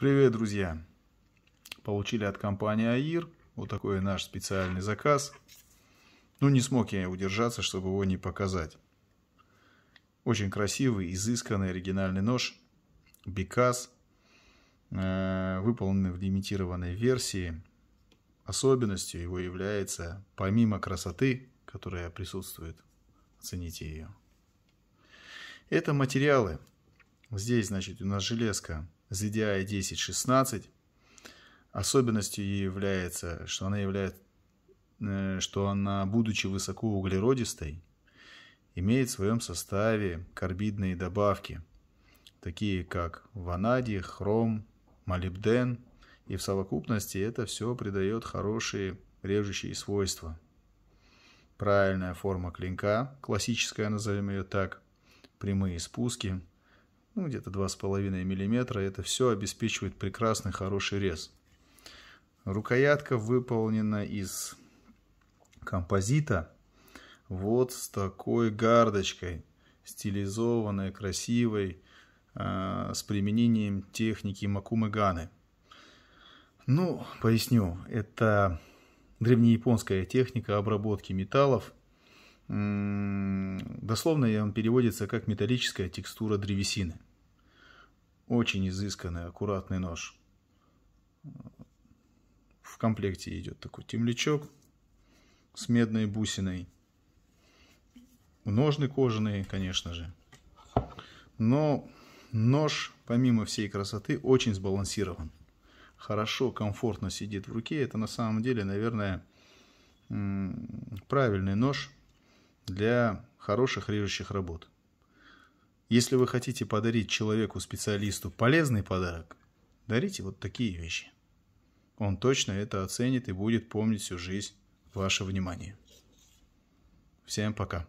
Привет, друзья! Получили от компании АИР вот такой наш специальный заказ. Ну, не смог я удержаться, чтобы его не показать. Очень красивый, изысканный, оригинальный нож. Бекас. Э, выполненный в лимитированной версии. Особенностью его является, помимо красоты, которая присутствует, оцените ее. Это материалы. Здесь, значит, у нас железка ZDI 10.16. Особенностью является, что она является э, что она, будучи высокоуглеродистой, имеет в своем составе карбидные добавки, такие как ванадий, хром, молибден, и в совокупности это все придает хорошие режущие свойства. Правильная форма клинка, классическая, назовем ее так, прямые спуски, ну, где-то 2,5 мм, это все обеспечивает прекрасный хороший рез. Рукоятка выполнена из композита вот с такой гардочкой, стилизованной, красивой, а, с применением техники Макумеганы. Ну, поясню, это древнеяпонская техника обработки металлов. Дословно он переводится как металлическая текстура древесины. Очень изысканный, аккуратный нож. В комплекте идет такой темлячок с медной бусиной. Ножны кожаные, конечно же. Но нож, помимо всей красоты, очень сбалансирован. Хорошо, комфортно сидит в руке. Это на самом деле, наверное, правильный нож для хороших режущих работ. Если вы хотите подарить человеку-специалисту полезный подарок, дарите вот такие вещи. Он точно это оценит и будет помнить всю жизнь ваше внимание. Всем пока.